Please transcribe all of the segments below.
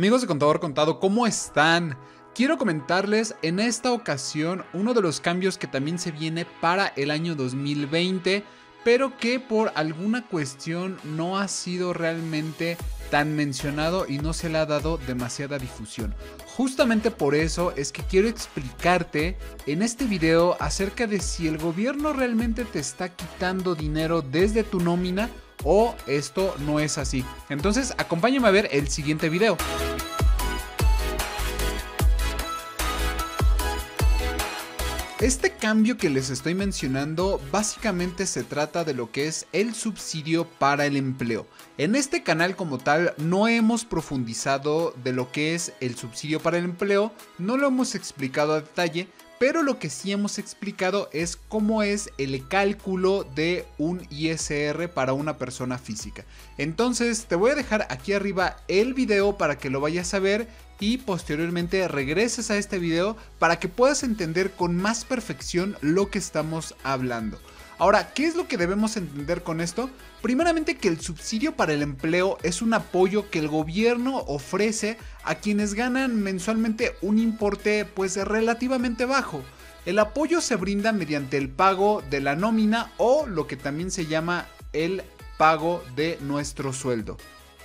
Amigos de Contador Contado, ¿cómo están? Quiero comentarles en esta ocasión uno de los cambios que también se viene para el año 2020, pero que por alguna cuestión no ha sido realmente tan mencionado y no se le ha dado demasiada difusión. Justamente por eso es que quiero explicarte en este video acerca de si el gobierno realmente te está quitando dinero desde tu nómina o esto no es así. Entonces acompáñame a ver el siguiente video. Este cambio que les estoy mencionando básicamente se trata de lo que es el subsidio para el empleo. En este canal como tal no hemos profundizado de lo que es el subsidio para el empleo, no lo hemos explicado a detalle, pero lo que sí hemos explicado es cómo es el cálculo de un ISR para una persona física. Entonces te voy a dejar aquí arriba el video para que lo vayas a ver y posteriormente regreses a este video para que puedas entender con más perfección lo que estamos hablando. Ahora, ¿qué es lo que debemos entender con esto? Primeramente que el subsidio para el empleo es un apoyo que el gobierno ofrece a quienes ganan mensualmente un importe pues relativamente bajo. El apoyo se brinda mediante el pago de la nómina o lo que también se llama el pago de nuestro sueldo.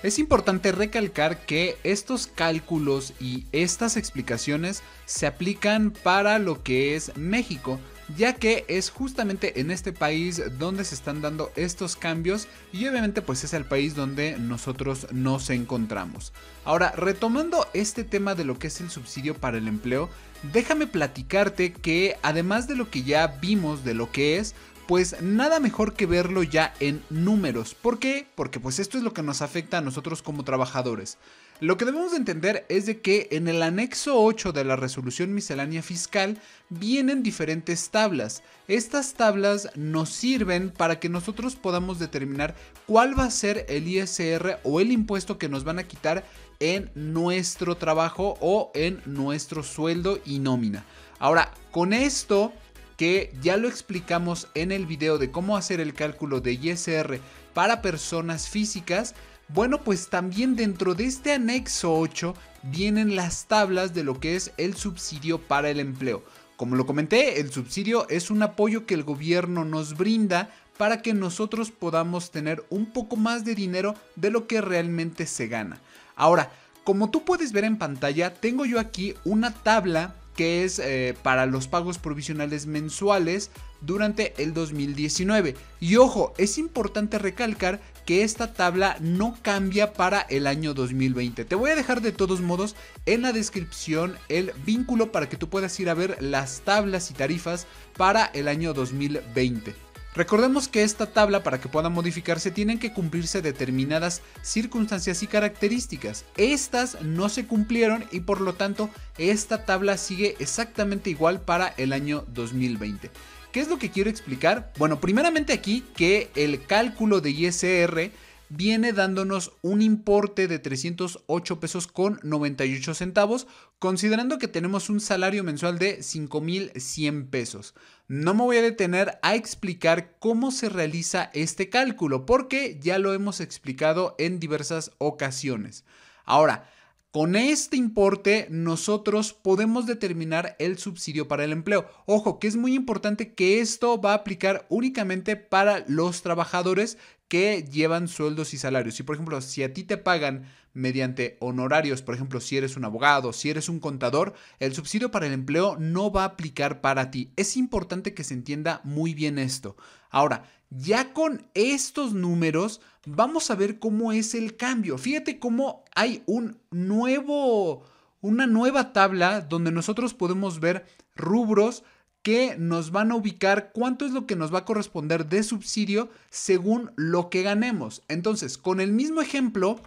Es importante recalcar que estos cálculos y estas explicaciones se aplican para lo que es México, ya que es justamente en este país donde se están dando estos cambios y obviamente pues es el país donde nosotros nos encontramos. Ahora, retomando este tema de lo que es el subsidio para el empleo, déjame platicarte que además de lo que ya vimos de lo que es, pues nada mejor que verlo ya en números. ¿Por qué? Porque pues esto es lo que nos afecta a nosotros como trabajadores. Lo que debemos entender es de que en el anexo 8 de la resolución miscelánea fiscal vienen diferentes tablas. Estas tablas nos sirven para que nosotros podamos determinar cuál va a ser el ISR o el impuesto que nos van a quitar en nuestro trabajo o en nuestro sueldo y nómina. Ahora, con esto que ya lo explicamos en el video de cómo hacer el cálculo de ISR para personas físicas, bueno, pues también dentro de este anexo 8 vienen las tablas de lo que es el subsidio para el empleo. Como lo comenté, el subsidio es un apoyo que el gobierno nos brinda para que nosotros podamos tener un poco más de dinero de lo que realmente se gana. Ahora, como tú puedes ver en pantalla, tengo yo aquí una tabla que es eh, para los pagos provisionales mensuales durante el 2019. Y ojo, es importante recalcar que esta tabla no cambia para el año 2020. Te voy a dejar de todos modos en la descripción el vínculo para que tú puedas ir a ver las tablas y tarifas para el año 2020. Recordemos que esta tabla para que pueda modificarse tienen que cumplirse determinadas circunstancias y características. Estas no se cumplieron y por lo tanto esta tabla sigue exactamente igual para el año 2020. ¿Qué es lo que quiero explicar? Bueno, primeramente aquí que el cálculo de ISR viene dándonos un importe de 308 pesos con 98 centavos, considerando que tenemos un salario mensual de 5.100 pesos. No me voy a detener a explicar cómo se realiza este cálculo, porque ya lo hemos explicado en diversas ocasiones. Ahora, con este importe nosotros podemos determinar el subsidio para el empleo. Ojo, que es muy importante que esto va a aplicar únicamente para los trabajadores que llevan sueldos y salarios. Y, por ejemplo, si a ti te pagan mediante honorarios, por ejemplo, si eres un abogado, si eres un contador, el subsidio para el empleo no va a aplicar para ti. Es importante que se entienda muy bien esto. Ahora, ya con estos números vamos a ver cómo es el cambio. Fíjate cómo hay un nuevo, una nueva tabla donde nosotros podemos ver rubros que nos van a ubicar cuánto es lo que nos va a corresponder de subsidio según lo que ganemos. Entonces, con el mismo ejemplo,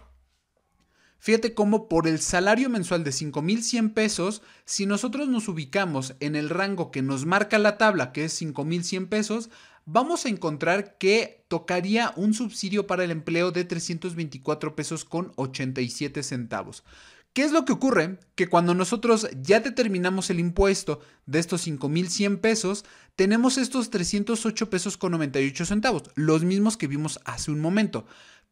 Fíjate cómo por el salario mensual de 5.100 pesos, si nosotros nos ubicamos en el rango que nos marca la tabla, que es 5.100 pesos, vamos a encontrar que tocaría un subsidio para el empleo de 324 pesos con 87 centavos. ¿Qué es lo que ocurre? Que cuando nosotros ya determinamos el impuesto de estos 5.100 pesos, tenemos estos 308 pesos con 98 centavos, los mismos que vimos hace un momento.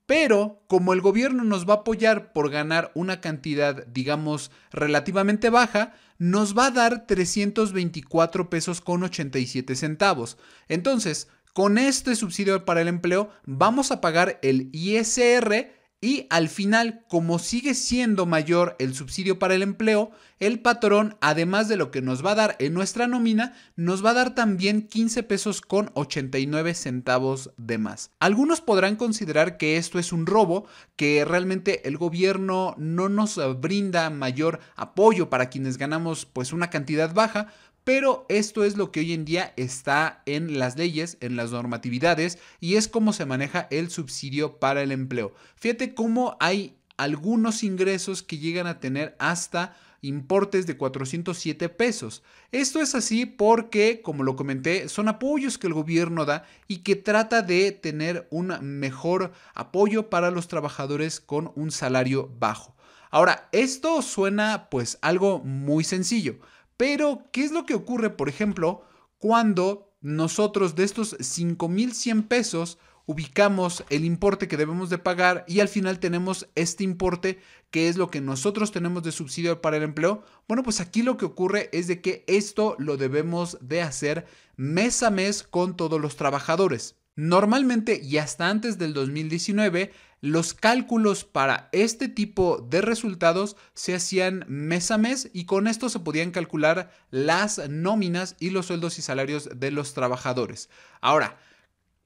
Pero como el gobierno nos va a apoyar por ganar una cantidad, digamos, relativamente baja, nos va a dar 324 pesos con 87 centavos. Entonces, con este subsidio para el empleo, vamos a pagar el ISR y al final, como sigue siendo mayor el subsidio para el empleo, el patrón, además de lo que nos va a dar en nuestra nómina, nos va a dar también 15 pesos con 89 centavos de más. Algunos podrán considerar que esto es un robo, que realmente el gobierno no nos brinda mayor apoyo para quienes ganamos pues una cantidad baja, pero esto es lo que hoy en día está en las leyes, en las normatividades, y es cómo se maneja el subsidio para el empleo. Fíjate cómo hay algunos ingresos que llegan a tener hasta importes de 407 pesos. Esto es así porque, como lo comenté, son apoyos que el gobierno da y que trata de tener un mejor apoyo para los trabajadores con un salario bajo. Ahora, esto suena pues algo muy sencillo. Pero, ¿qué es lo que ocurre, por ejemplo, cuando nosotros de estos 5.100 pesos ubicamos el importe que debemos de pagar y al final tenemos este importe que es lo que nosotros tenemos de subsidio para el empleo. Bueno, pues aquí lo que ocurre es de que esto lo debemos de hacer mes a mes con todos los trabajadores. Normalmente y hasta antes del 2019 los cálculos para este tipo de resultados se hacían mes a mes y con esto se podían calcular las nóminas y los sueldos y salarios de los trabajadores. Ahora,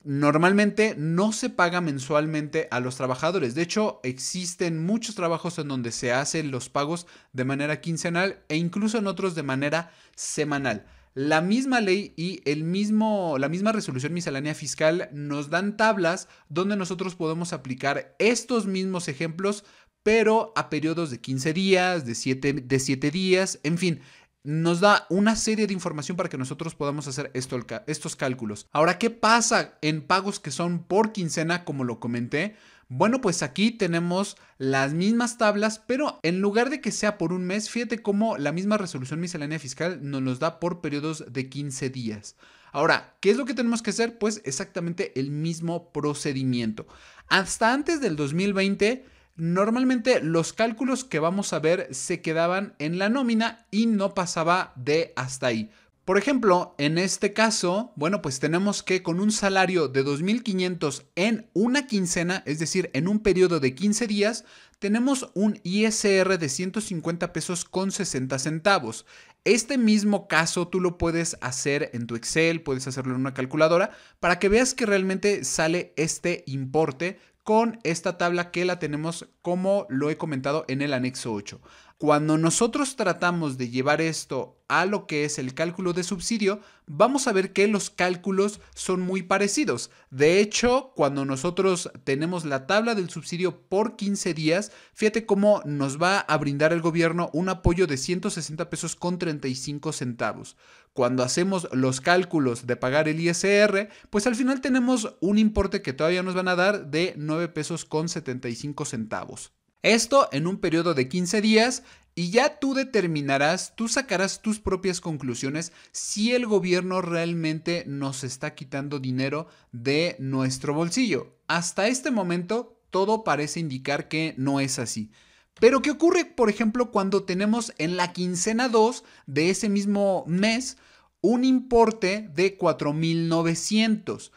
normalmente no se paga mensualmente a los trabajadores. De hecho, existen muchos trabajos en donde se hacen los pagos de manera quincenal e incluso en otros de manera semanal la misma ley y el mismo, la misma resolución miscelánea fiscal nos dan tablas donde nosotros podemos aplicar estos mismos ejemplos, pero a periodos de 15 días, de 7, de días, en fin, nos da una serie de información para que nosotros podamos hacer estos cálculos. Ahora, ¿qué pasa en pagos que son por quincena, como lo comenté? Bueno, pues aquí tenemos las mismas tablas, pero en lugar de que sea por un mes, fíjate cómo la misma resolución miscelánea fiscal nos los da por periodos de 15 días. Ahora, ¿qué es lo que tenemos que hacer? Pues exactamente el mismo procedimiento. Hasta antes del 2020, normalmente los cálculos que vamos a ver se quedaban en la nómina y no pasaba de hasta ahí. Por ejemplo, en este caso, bueno, pues tenemos que con un salario de 2.500 en una quincena, es decir, en un periodo de 15 días, tenemos un ISR de 150 pesos con 60 centavos. Este mismo caso tú lo puedes hacer en tu Excel, puedes hacerlo en una calculadora, para que veas que realmente sale este importe con esta tabla que la tenemos como lo he comentado en el anexo 8. Cuando nosotros tratamos de llevar esto a lo que es el cálculo de subsidio, vamos a ver que los cálculos son muy parecidos. De hecho, cuando nosotros tenemos la tabla del subsidio por 15 días, fíjate cómo nos va a brindar el gobierno un apoyo de 160 pesos con 35 centavos. Cuando hacemos los cálculos de pagar el ISR, pues al final tenemos un importe que todavía nos van a dar de 9 pesos con 75 centavos. Esto en un periodo de 15 días y ya tú determinarás, tú sacarás tus propias conclusiones si el gobierno realmente nos está quitando dinero de nuestro bolsillo. Hasta este momento todo parece indicar que no es así. Pero ¿qué ocurre, por ejemplo, cuando tenemos en la quincena 2 de ese mismo mes un importe de 4.900?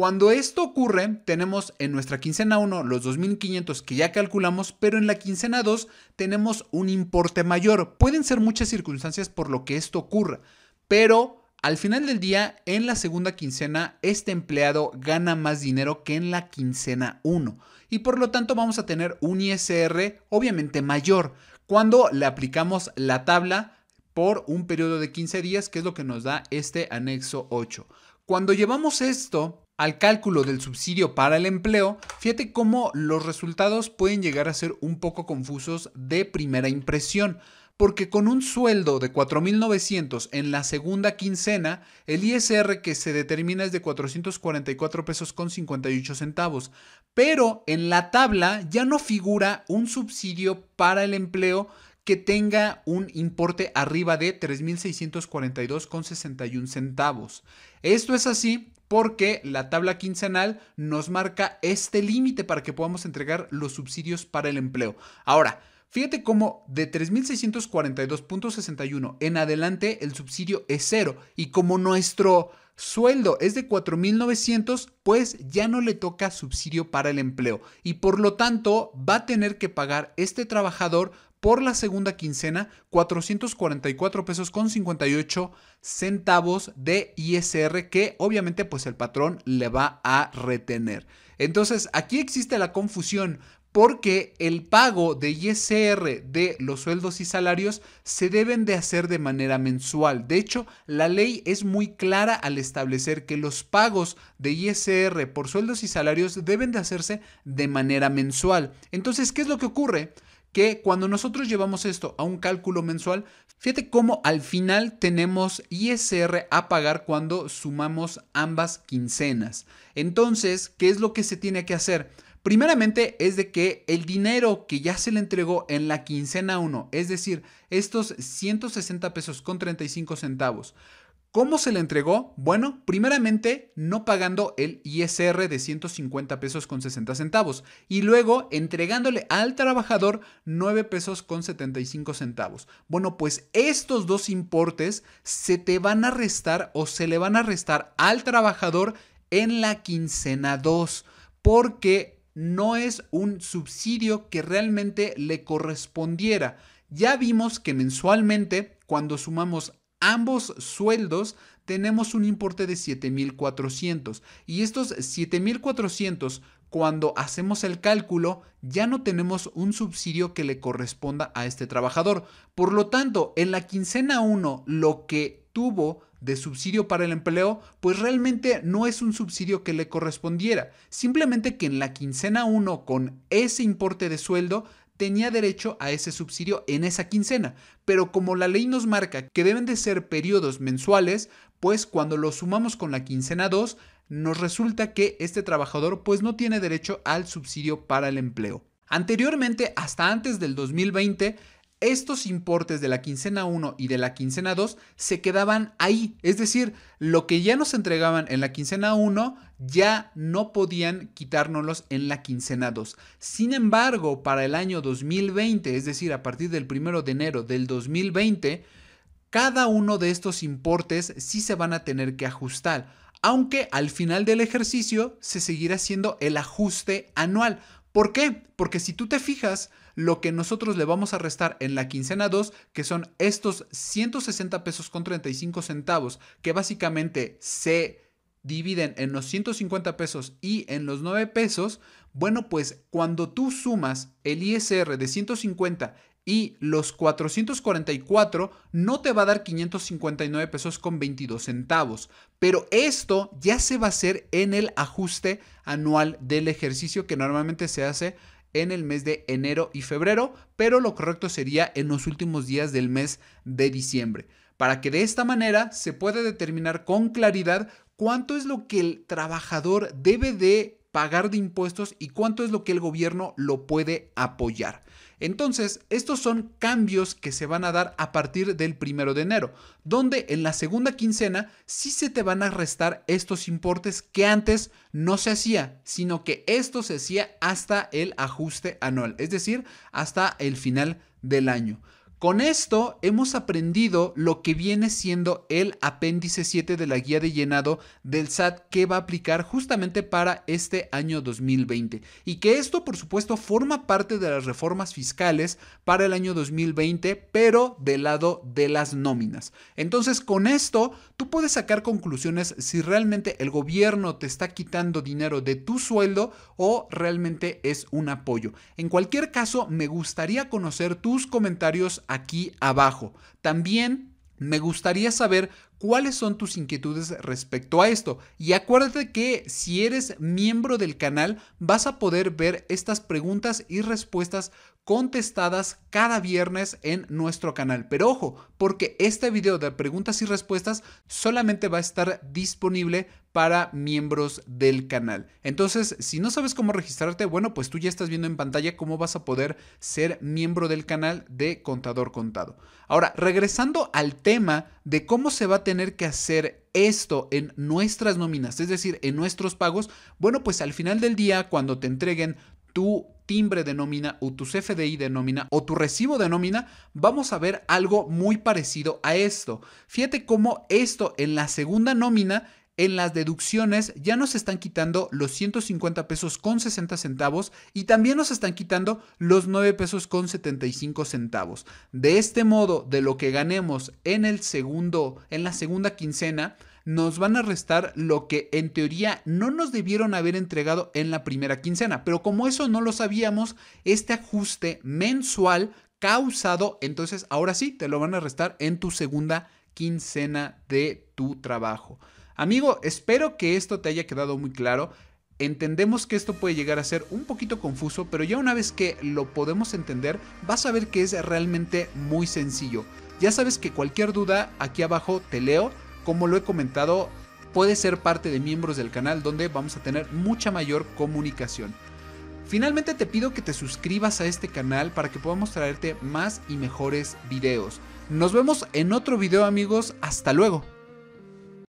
Cuando esto ocurre, tenemos en nuestra quincena 1 los 2.500 que ya calculamos, pero en la quincena 2 tenemos un importe mayor. Pueden ser muchas circunstancias por lo que esto ocurra, pero al final del día, en la segunda quincena, este empleado gana más dinero que en la quincena 1 y por lo tanto vamos a tener un ISR obviamente mayor cuando le aplicamos la tabla por un periodo de 15 días, que es lo que nos da este anexo 8. Cuando llevamos esto al cálculo del subsidio para el empleo, fíjate cómo los resultados pueden llegar a ser un poco confusos de primera impresión, porque con un sueldo de 4.900 en la segunda quincena, el ISR que se determina es de 444 pesos con 58 centavos, pero en la tabla ya no figura un subsidio para el empleo que tenga un importe arriba de 3.642,61 centavos. Esto es así porque la tabla quincenal nos marca este límite para que podamos entregar los subsidios para el empleo. Ahora, Fíjate cómo de 3.642.61 en adelante el subsidio es cero y como nuestro sueldo es de 4.900, pues ya no le toca subsidio para el empleo y por lo tanto va a tener que pagar este trabajador por la segunda quincena 444 pesos con 58 centavos de ISR que obviamente pues el patrón le va a retener. Entonces aquí existe la confusión porque el pago de ISR de los sueldos y salarios se deben de hacer de manera mensual. De hecho, la ley es muy clara al establecer que los pagos de ISR por sueldos y salarios deben de hacerse de manera mensual. Entonces, ¿qué es lo que ocurre? que cuando nosotros llevamos esto a un cálculo mensual, fíjate cómo al final tenemos ISR a pagar cuando sumamos ambas quincenas. Entonces, ¿qué es lo que se tiene que hacer? Primeramente es de que el dinero que ya se le entregó en la quincena 1, es decir, estos 160 pesos con 35 centavos, ¿Cómo se le entregó? Bueno, primeramente no pagando el ISR de 150 pesos con 60 centavos y luego entregándole al trabajador 9 pesos con 75 centavos. Bueno, pues estos dos importes se te van a restar o se le van a restar al trabajador en la quincena 2 porque no es un subsidio que realmente le correspondiera. Ya vimos que mensualmente, cuando sumamos Ambos sueldos tenemos un importe de 7.400 y estos 7.400 cuando hacemos el cálculo ya no tenemos un subsidio que le corresponda a este trabajador. Por lo tanto, en la quincena 1 lo que tuvo de subsidio para el empleo, pues realmente no es un subsidio que le correspondiera. Simplemente que en la quincena 1 con ese importe de sueldo tenía derecho a ese subsidio en esa quincena, pero como la ley nos marca que deben de ser periodos mensuales, pues cuando lo sumamos con la quincena 2, nos resulta que este trabajador pues no tiene derecho al subsidio para el empleo. Anteriormente, hasta antes del 2020, estos importes de la quincena 1 y de la quincena 2 se quedaban ahí. Es decir, lo que ya nos entregaban en la quincena 1 ya no podían quitárnoslos en la quincena 2. Sin embargo, para el año 2020, es decir, a partir del 1 de enero del 2020, cada uno de estos importes sí se van a tener que ajustar, aunque al final del ejercicio se seguirá haciendo el ajuste anual. ¿Por qué? Porque si tú te fijas, lo que nosotros le vamos a restar en la quincena 2, que son estos 160 pesos con 35 centavos, que básicamente se dividen en los 150 pesos y en los 9 pesos, bueno, pues cuando tú sumas el ISR de 150 y los 444 no te va a dar 559 pesos con 22 centavos. Pero esto ya se va a hacer en el ajuste anual del ejercicio que normalmente se hace en el mes de enero y febrero, pero lo correcto sería en los últimos días del mes de diciembre, para que de esta manera se pueda determinar con claridad cuánto es lo que el trabajador debe de pagar de impuestos y cuánto es lo que el gobierno lo puede apoyar. Entonces, estos son cambios que se van a dar a partir del primero de enero, donde en la segunda quincena sí se te van a restar estos importes que antes no se hacía, sino que esto se hacía hasta el ajuste anual, es decir, hasta el final del año. Con esto hemos aprendido lo que viene siendo el apéndice 7 de la guía de llenado del SAT que va a aplicar justamente para este año 2020 y que esto por supuesto forma parte de las reformas fiscales para el año 2020 pero del lado de las nóminas. Entonces con esto tú puedes sacar conclusiones si realmente el gobierno te está quitando dinero de tu sueldo o realmente es un apoyo. En cualquier caso me gustaría conocer tus comentarios aquí abajo. También me gustaría saber cuáles son tus inquietudes respecto a esto. Y acuérdate que si eres miembro del canal vas a poder ver estas preguntas y respuestas contestadas cada viernes en nuestro canal. Pero ojo, porque este video de preguntas y respuestas solamente va a estar disponible para miembros del canal. Entonces, si no sabes cómo registrarte, bueno, pues tú ya estás viendo en pantalla cómo vas a poder ser miembro del canal de Contador Contado. Ahora, regresando al tema de cómo se va a tener que hacer esto en nuestras nóminas, es decir, en nuestros pagos, bueno, pues al final del día, cuando te entreguen tu timbre de nómina o tu CFDI de nómina o tu recibo de nómina, vamos a ver algo muy parecido a esto. Fíjate cómo esto en la segunda nómina en las deducciones ya nos están quitando los 150 pesos con 60 centavos y también nos están quitando los 9 pesos con 75 centavos. De este modo, de lo que ganemos en el segundo, en la segunda quincena, nos van a restar lo que en teoría no nos debieron haber entregado en la primera quincena. Pero como eso no lo sabíamos, este ajuste mensual causado, entonces ahora sí te lo van a restar en tu segunda quincena de tu trabajo. Amigo, espero que esto te haya quedado muy claro. Entendemos que esto puede llegar a ser un poquito confuso, pero ya una vez que lo podemos entender, vas a ver que es realmente muy sencillo. Ya sabes que cualquier duda aquí abajo te leo, como lo he comentado, puede ser parte de miembros del canal donde vamos a tener mucha mayor comunicación. Finalmente te pido que te suscribas a este canal para que podamos traerte más y mejores videos. Nos vemos en otro video amigos, hasta luego.